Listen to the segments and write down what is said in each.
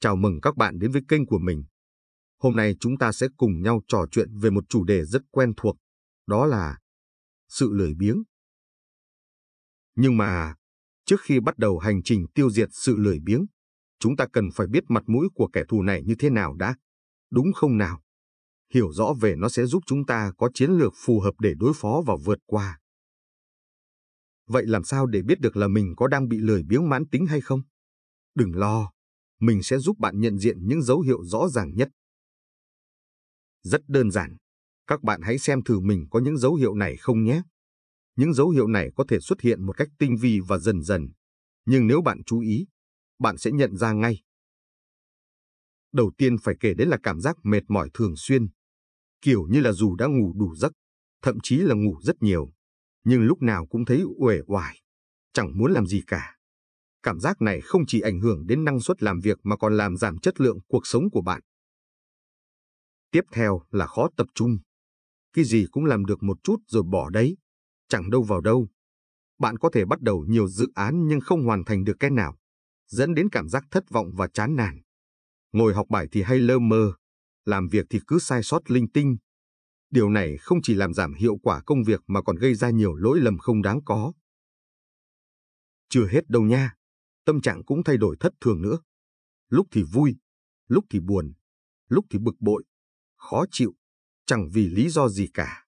Chào mừng các bạn đến với kênh của mình. Hôm nay chúng ta sẽ cùng nhau trò chuyện về một chủ đề rất quen thuộc, đó là sự lười biếng. Nhưng mà, trước khi bắt đầu hành trình tiêu diệt sự lười biếng, chúng ta cần phải biết mặt mũi của kẻ thù này như thế nào đã, đúng không nào? Hiểu rõ về nó sẽ giúp chúng ta có chiến lược phù hợp để đối phó và vượt qua. Vậy làm sao để biết được là mình có đang bị lười biếng mãn tính hay không? Đừng lo, mình sẽ giúp bạn nhận diện những dấu hiệu rõ ràng nhất. Rất đơn giản, các bạn hãy xem thử mình có những dấu hiệu này không nhé. Những dấu hiệu này có thể xuất hiện một cách tinh vi và dần dần, nhưng nếu bạn chú ý, bạn sẽ nhận ra ngay. Đầu tiên phải kể đến là cảm giác mệt mỏi thường xuyên, kiểu như là dù đã ngủ đủ giấc, thậm chí là ngủ rất nhiều, nhưng lúc nào cũng thấy uể oải, chẳng muốn làm gì cả. Cảm giác này không chỉ ảnh hưởng đến năng suất làm việc mà còn làm giảm chất lượng cuộc sống của bạn. Tiếp theo là khó tập trung. Cái gì cũng làm được một chút rồi bỏ đấy, chẳng đâu vào đâu. Bạn có thể bắt đầu nhiều dự án nhưng không hoàn thành được cái nào, dẫn đến cảm giác thất vọng và chán nản. Ngồi học bài thì hay lơ mơ, làm việc thì cứ sai sót linh tinh. Điều này không chỉ làm giảm hiệu quả công việc mà còn gây ra nhiều lỗi lầm không đáng có. Chưa hết đâu nha tâm trạng cũng thay đổi thất thường nữa. Lúc thì vui, lúc thì buồn, lúc thì bực bội, khó chịu, chẳng vì lý do gì cả.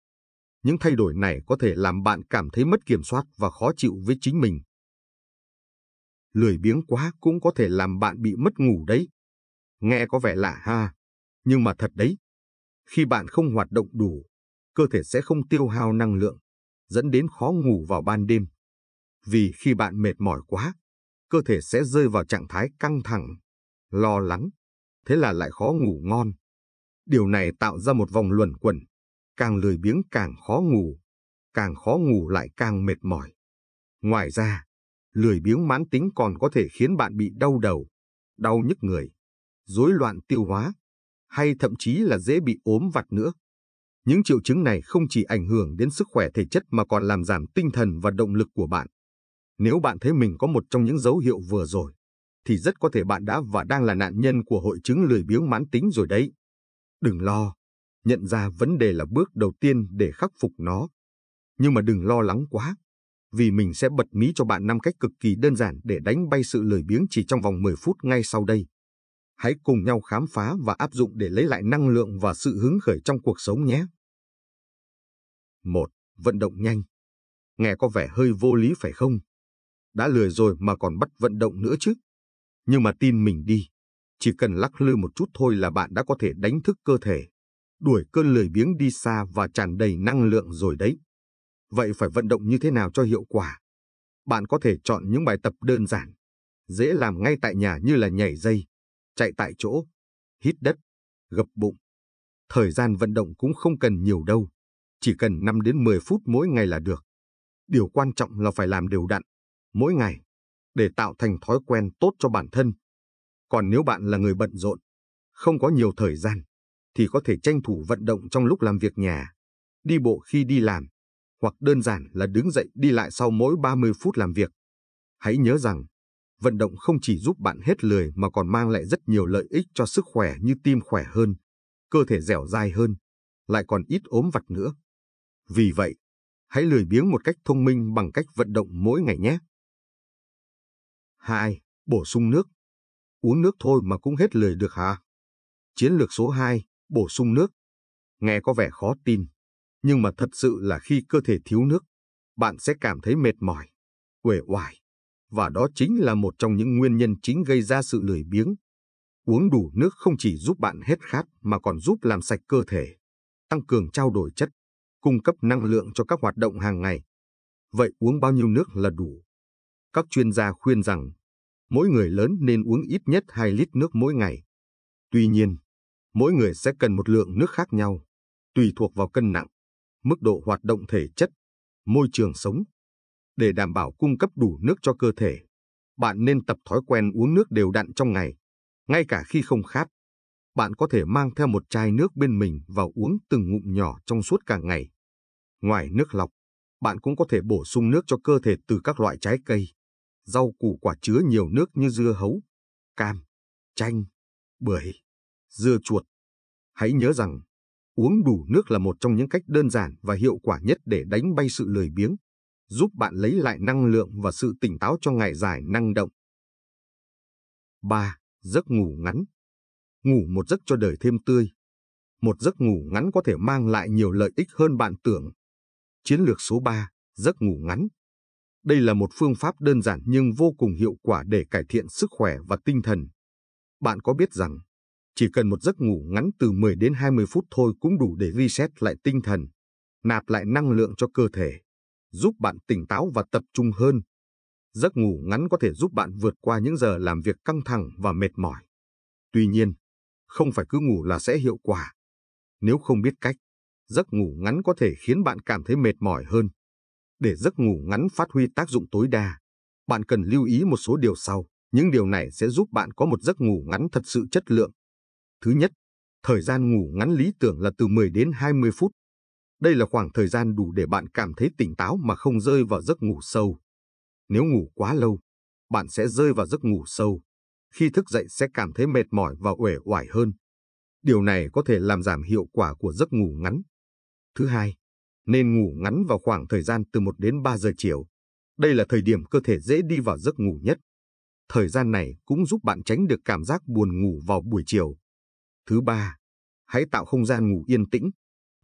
Những thay đổi này có thể làm bạn cảm thấy mất kiểm soát và khó chịu với chính mình. Lười biếng quá cũng có thể làm bạn bị mất ngủ đấy. Nghe có vẻ lạ ha, nhưng mà thật đấy. Khi bạn không hoạt động đủ, cơ thể sẽ không tiêu hao năng lượng, dẫn đến khó ngủ vào ban đêm. Vì khi bạn mệt mỏi quá, cơ thể sẽ rơi vào trạng thái căng thẳng, lo lắng, thế là lại khó ngủ ngon. Điều này tạo ra một vòng luẩn quẩn, càng lười biếng càng khó ngủ, càng khó ngủ lại càng mệt mỏi. Ngoài ra, lười biếng mãn tính còn có thể khiến bạn bị đau đầu, đau nhức người, rối loạn tiêu hóa, hay thậm chí là dễ bị ốm vặt nữa. Những triệu chứng này không chỉ ảnh hưởng đến sức khỏe thể chất mà còn làm giảm tinh thần và động lực của bạn. Nếu bạn thấy mình có một trong những dấu hiệu vừa rồi, thì rất có thể bạn đã và đang là nạn nhân của hội chứng lười biếng mãn tính rồi đấy. Đừng lo, nhận ra vấn đề là bước đầu tiên để khắc phục nó. Nhưng mà đừng lo lắng quá, vì mình sẽ bật mí cho bạn năm cách cực kỳ đơn giản để đánh bay sự lười biếng chỉ trong vòng 10 phút ngay sau đây. Hãy cùng nhau khám phá và áp dụng để lấy lại năng lượng và sự hứng khởi trong cuộc sống nhé. 1. Vận động nhanh. Nghe có vẻ hơi vô lý phải không? đã lười rồi mà còn bắt vận động nữa chứ. Nhưng mà tin mình đi, chỉ cần lắc lư một chút thôi là bạn đã có thể đánh thức cơ thể, đuổi cơn lười biếng đi xa và tràn đầy năng lượng rồi đấy. Vậy phải vận động như thế nào cho hiệu quả? Bạn có thể chọn những bài tập đơn giản, dễ làm ngay tại nhà như là nhảy dây, chạy tại chỗ, hít đất, gập bụng. Thời gian vận động cũng không cần nhiều đâu, chỉ cần 5 đến 10 phút mỗi ngày là được. Điều quan trọng là phải làm đều đặn, mỗi ngày để tạo thành thói quen tốt cho bản thân. Còn nếu bạn là người bận rộn, không có nhiều thời gian, thì có thể tranh thủ vận động trong lúc làm việc nhà, đi bộ khi đi làm, hoặc đơn giản là đứng dậy đi lại sau mỗi 30 phút làm việc. Hãy nhớ rằng, vận động không chỉ giúp bạn hết lười mà còn mang lại rất nhiều lợi ích cho sức khỏe như tim khỏe hơn, cơ thể dẻo dai hơn, lại còn ít ốm vặt nữa. Vì vậy, hãy lười biếng một cách thông minh bằng cách vận động mỗi ngày nhé. 2. Bổ sung nước. Uống nước thôi mà cũng hết lời được hả? Chiến lược số 2. Bổ sung nước. Nghe có vẻ khó tin, nhưng mà thật sự là khi cơ thể thiếu nước, bạn sẽ cảm thấy mệt mỏi, uể oải, và đó chính là một trong những nguyên nhân chính gây ra sự lười biếng. Uống đủ nước không chỉ giúp bạn hết khát mà còn giúp làm sạch cơ thể, tăng cường trao đổi chất, cung cấp năng lượng cho các hoạt động hàng ngày. Vậy uống bao nhiêu nước là đủ? Các chuyên gia khuyên rằng mỗi người lớn nên uống ít nhất 2 lít nước mỗi ngày. Tuy nhiên, mỗi người sẽ cần một lượng nước khác nhau, tùy thuộc vào cân nặng, mức độ hoạt động thể chất, môi trường sống. Để đảm bảo cung cấp đủ nước cho cơ thể, bạn nên tập thói quen uống nước đều đặn trong ngày, ngay cả khi không khát. Bạn có thể mang theo một chai nước bên mình và uống từng ngụm nhỏ trong suốt cả ngày. Ngoài nước lọc, bạn cũng có thể bổ sung nước cho cơ thể từ các loại trái cây, rau củ quả chứa nhiều nước như dưa hấu, cam, chanh, bưởi, dưa chuột. Hãy nhớ rằng, uống đủ nước là một trong những cách đơn giản và hiệu quả nhất để đánh bay sự lười biếng, giúp bạn lấy lại năng lượng và sự tỉnh táo cho ngày dài năng động. 3. Giấc ngủ ngắn Ngủ một giấc cho đời thêm tươi. Một giấc ngủ ngắn có thể mang lại nhiều lợi ích hơn bạn tưởng. Chiến lược số 3. Giấc ngủ ngắn đây là một phương pháp đơn giản nhưng vô cùng hiệu quả để cải thiện sức khỏe và tinh thần. Bạn có biết rằng, chỉ cần một giấc ngủ ngắn từ 10 đến 20 phút thôi cũng đủ để reset lại tinh thần, nạp lại năng lượng cho cơ thể, giúp bạn tỉnh táo và tập trung hơn. Giấc ngủ ngắn có thể giúp bạn vượt qua những giờ làm việc căng thẳng và mệt mỏi. Tuy nhiên, không phải cứ ngủ là sẽ hiệu quả. Nếu không biết cách, giấc ngủ ngắn có thể khiến bạn cảm thấy mệt mỏi hơn, để giấc ngủ ngắn phát huy tác dụng tối đa, bạn cần lưu ý một số điều sau. Những điều này sẽ giúp bạn có một giấc ngủ ngắn thật sự chất lượng. Thứ nhất, thời gian ngủ ngắn lý tưởng là từ 10 đến 20 phút. Đây là khoảng thời gian đủ để bạn cảm thấy tỉnh táo mà không rơi vào giấc ngủ sâu. Nếu ngủ quá lâu, bạn sẽ rơi vào giấc ngủ sâu. Khi thức dậy sẽ cảm thấy mệt mỏi và uể oải hơn. Điều này có thể làm giảm hiệu quả của giấc ngủ ngắn. Thứ hai, nên ngủ ngắn vào khoảng thời gian từ 1 đến 3 giờ chiều. Đây là thời điểm cơ thể dễ đi vào giấc ngủ nhất. Thời gian này cũng giúp bạn tránh được cảm giác buồn ngủ vào buổi chiều. Thứ ba, hãy tạo không gian ngủ yên tĩnh,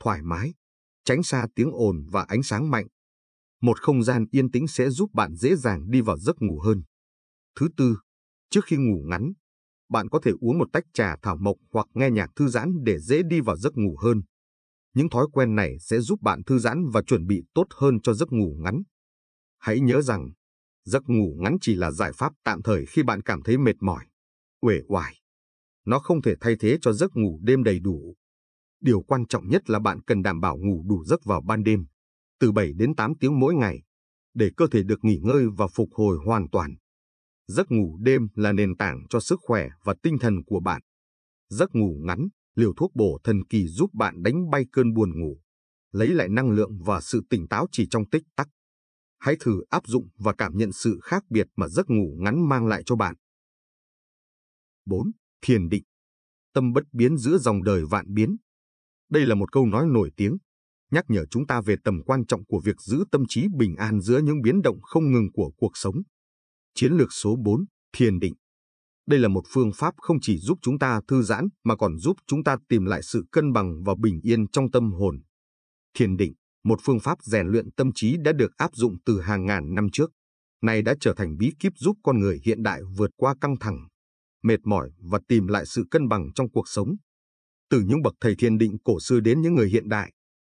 thoải mái, tránh xa tiếng ồn và ánh sáng mạnh. Một không gian yên tĩnh sẽ giúp bạn dễ dàng đi vào giấc ngủ hơn. Thứ tư, trước khi ngủ ngắn, bạn có thể uống một tách trà thảo mộc hoặc nghe nhạc thư giãn để dễ đi vào giấc ngủ hơn. Những thói quen này sẽ giúp bạn thư giãn và chuẩn bị tốt hơn cho giấc ngủ ngắn. Hãy nhớ rằng, giấc ngủ ngắn chỉ là giải pháp tạm thời khi bạn cảm thấy mệt mỏi, uể oải. Nó không thể thay thế cho giấc ngủ đêm đầy đủ. Điều quan trọng nhất là bạn cần đảm bảo ngủ đủ giấc vào ban đêm, từ 7 đến 8 tiếng mỗi ngày, để cơ thể được nghỉ ngơi và phục hồi hoàn toàn. Giấc ngủ đêm là nền tảng cho sức khỏe và tinh thần của bạn. Giấc ngủ ngắn liều thuốc bổ thần kỳ giúp bạn đánh bay cơn buồn ngủ, lấy lại năng lượng và sự tỉnh táo chỉ trong tích tắc. Hãy thử áp dụng và cảm nhận sự khác biệt mà giấc ngủ ngắn mang lại cho bạn. 4. Thiền định Tâm bất biến giữa dòng đời vạn biến. Đây là một câu nói nổi tiếng, nhắc nhở chúng ta về tầm quan trọng của việc giữ tâm trí bình an giữa những biến động không ngừng của cuộc sống. Chiến lược số 4. Thiền định đây là một phương pháp không chỉ giúp chúng ta thư giãn mà còn giúp chúng ta tìm lại sự cân bằng và bình yên trong tâm hồn. Thiền định, một phương pháp rèn luyện tâm trí đã được áp dụng từ hàng ngàn năm trước, nay đã trở thành bí kíp giúp con người hiện đại vượt qua căng thẳng, mệt mỏi và tìm lại sự cân bằng trong cuộc sống. Từ những bậc thầy thiền định cổ xưa đến những người hiện đại,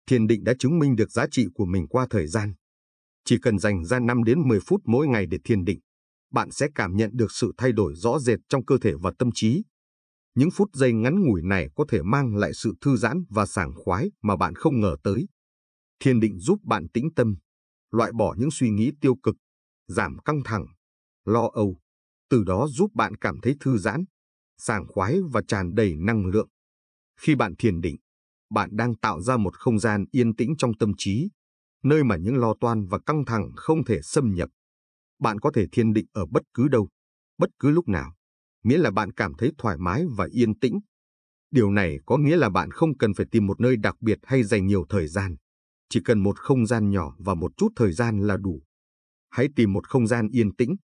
thiền định đã chứng minh được giá trị của mình qua thời gian. Chỉ cần dành ra 5 đến 10 phút mỗi ngày để thiền định, bạn sẽ cảm nhận được sự thay đổi rõ rệt trong cơ thể và tâm trí. Những phút giây ngắn ngủi này có thể mang lại sự thư giãn và sảng khoái mà bạn không ngờ tới. Thiền định giúp bạn tĩnh tâm, loại bỏ những suy nghĩ tiêu cực, giảm căng thẳng, lo âu, từ đó giúp bạn cảm thấy thư giãn, sảng khoái và tràn đầy năng lượng. Khi bạn thiền định, bạn đang tạo ra một không gian yên tĩnh trong tâm trí, nơi mà những lo toan và căng thẳng không thể xâm nhập. Bạn có thể thiền định ở bất cứ đâu, bất cứ lúc nào, miễn là bạn cảm thấy thoải mái và yên tĩnh. Điều này có nghĩa là bạn không cần phải tìm một nơi đặc biệt hay dành nhiều thời gian. Chỉ cần một không gian nhỏ và một chút thời gian là đủ. Hãy tìm một không gian yên tĩnh,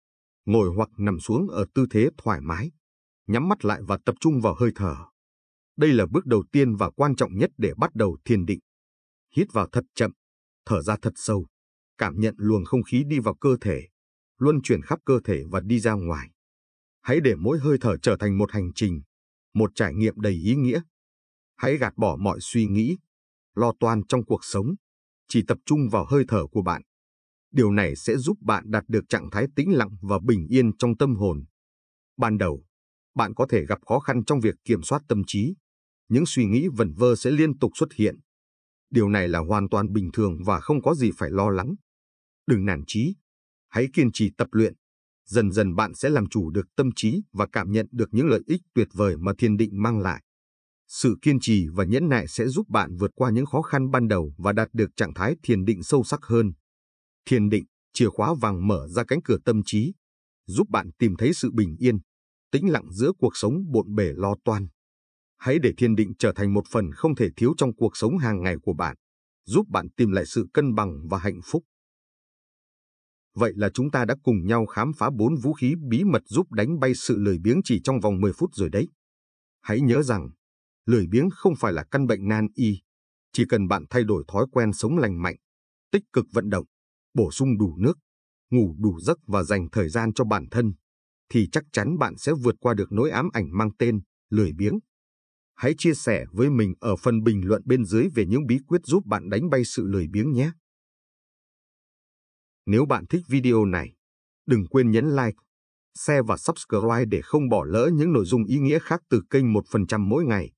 ngồi hoặc nằm xuống ở tư thế thoải mái, nhắm mắt lại và tập trung vào hơi thở. Đây là bước đầu tiên và quan trọng nhất để bắt đầu thiền định. Hít vào thật chậm, thở ra thật sâu, cảm nhận luồng không khí đi vào cơ thể, luân chuyển khắp cơ thể và đi ra ngoài. Hãy để mỗi hơi thở trở thành một hành trình, một trải nghiệm đầy ý nghĩa. Hãy gạt bỏ mọi suy nghĩ, lo toan trong cuộc sống, chỉ tập trung vào hơi thở của bạn. Điều này sẽ giúp bạn đạt được trạng thái tĩnh lặng và bình yên trong tâm hồn. Ban đầu, bạn có thể gặp khó khăn trong việc kiểm soát tâm trí. Những suy nghĩ vẩn vơ sẽ liên tục xuất hiện. Điều này là hoàn toàn bình thường và không có gì phải lo lắng. Đừng nản chí, hãy kiên trì tập luyện. Dần dần bạn sẽ làm chủ được tâm trí và cảm nhận được những lợi ích tuyệt vời mà thiền định mang lại. Sự kiên trì và nhẫn nại sẽ giúp bạn vượt qua những khó khăn ban đầu và đạt được trạng thái thiền định sâu sắc hơn. Thiền định, chìa khóa vàng mở ra cánh cửa tâm trí, giúp bạn tìm thấy sự bình yên, tĩnh lặng giữa cuộc sống bộn bể lo toan. Hãy để thiền định trở thành một phần không thể thiếu trong cuộc sống hàng ngày của bạn, giúp bạn tìm lại sự cân bằng và hạnh phúc. Vậy là chúng ta đã cùng nhau khám phá bốn vũ khí bí mật giúp đánh bay sự lười biếng chỉ trong vòng 10 phút rồi đấy. Hãy nhớ rằng, lười biếng không phải là căn bệnh nan y. Chỉ cần bạn thay đổi thói quen sống lành mạnh, tích cực vận động, bổ sung đủ nước, ngủ đủ giấc và dành thời gian cho bản thân, thì chắc chắn bạn sẽ vượt qua được nỗi ám ảnh mang tên lười biếng. Hãy chia sẻ với mình ở phần bình luận bên dưới về những bí quyết giúp bạn đánh bay sự lười biếng nhé. Nếu bạn thích video này, đừng quên nhấn like, share và subscribe để không bỏ lỡ những nội dung ý nghĩa khác từ kênh 1% mỗi ngày.